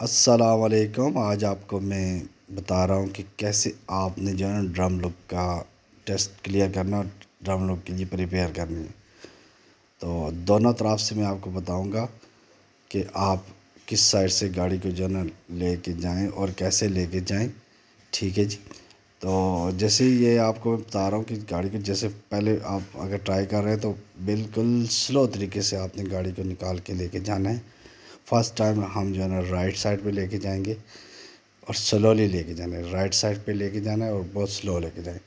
वालेकुम आज आपको मैं बता रहा हूँ कि कैसे आपने जो है ड्रम लुक का टेस्ट क्लियर करना और ड्रम लुक के लिए प्रिपेयर करनी है तो दोनों तरफ से मैं आपको बताऊँगा कि आप किस साइड से गाड़ी को जो है ना ले कर जाएँ और कैसे ले कर जाएँ ठीक है जी तो जैसे ये आपको मैं बता रहा हूँ कि गाड़ी को जैसे पहले आप अगर ट्राई कर रहे हैं तो बिल्कुल स्लो तरीके से आपने गाड़ी को निकाल के लेके जाना है फर्स्ट टाइम हम जो है ना राइट साइड पे लेके जाएंगे और स्लोली लेके जाना है राइट साइड पे लेके जाना है और बहुत स्लो लेके जाएं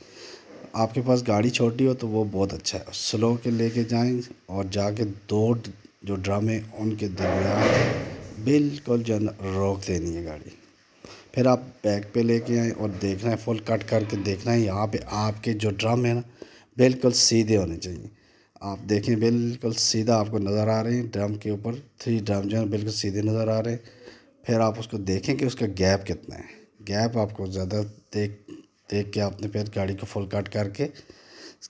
आपके पास गाड़ी छोटी हो तो वो बहुत अच्छा है स्लो के लेके जाएं और जाके दो जो ड्रम है उनके दरमियान बिल्कुल जो रोक देनी है गाड़ी फिर आप बैक पे लेके आएँ और देखना है फुल कट करके देखना है यहाँ पे आपके जो ड्रम है ना बिल्कुल सीधे होने चाहिए आप देखें बिल्कुल सीधा आपको नज़र आ रहे हैं ड्रम के ऊपर थ्री ड्रम जो है बिल्कुल सीधे नज़र आ रहे हैं फिर आप उसको देखें कि उसका गैप कितना है गैप आपको ज़्यादा देख देख के आपने फिर गाड़ी को फुल कट करके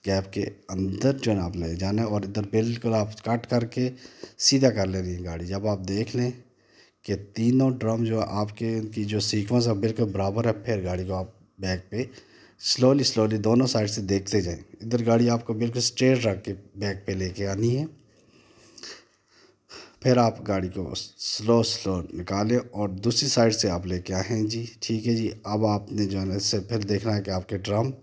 गैप के अंदर जो है आप ले जाना है और इधर बिल्कुल आप कट करके सीधा कर लेनी है गाड़ी जब आप देख लें कि तीनों ड्रम जो आपके इनकी जो सीक्वेंस है बिल्कुल बराबर है फिर गाड़ी को आप बैक पे स्लोली स्लोली दोनों साइड से देखते जाएं इधर गाड़ी आपको बिल्कुल स्ट्रेट रख के बैक पे लेके आनी है फिर आप गाड़ी को स्लो स्लो निकालें और दूसरी साइड से आप लेके आएँ जी ठीक है जी अब आपने जो है ना इससे फिर देखना है कि आपके ड्रम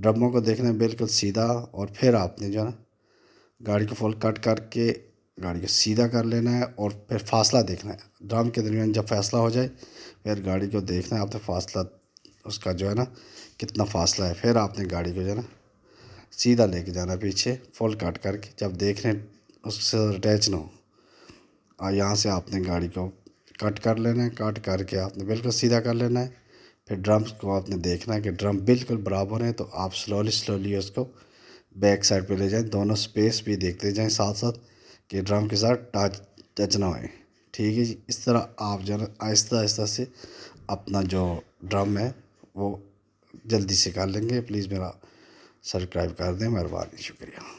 ड्रमों को देखना है बिल्कुल सीधा और फिर आपने जो है ना गाड़ी को फुल कट करके गाड़ी को सीधा कर लेना है और फिर फासला देखना है ड्रम के दरमियान जब फैसला हो जाए फिर गाड़ी को देखना है आपने तो फासला उसका जो है ना कितना फासला है फिर आपने गाड़ी को जो है ना सीधा लेके जाना पीछे फुल कट करके जब देख रहे उससे अटैच ना हो और यहाँ से आपने गाड़ी को कट कर लेना है कट करके आपने बिल्कुल सीधा कर लेना है फिर ड्रम्स को आपने देखना है कि ड्रम बिल्कुल बराबर है तो आप स्लोली स्लोली उसको बैक साइड पे ले जाएं दोनों स्पेस भी देखते जाएं साथ साथ कि ड्रम के साथ टच टच ना होए ठीक है इस तरह आप जो आहिस्ता आहिस्ता से अपना जो ड्रम है वो जल्दी से कर लेंगे प्लीज़ मेरा सब्सक्राइब कर दें मेहरबानी शुक्रिया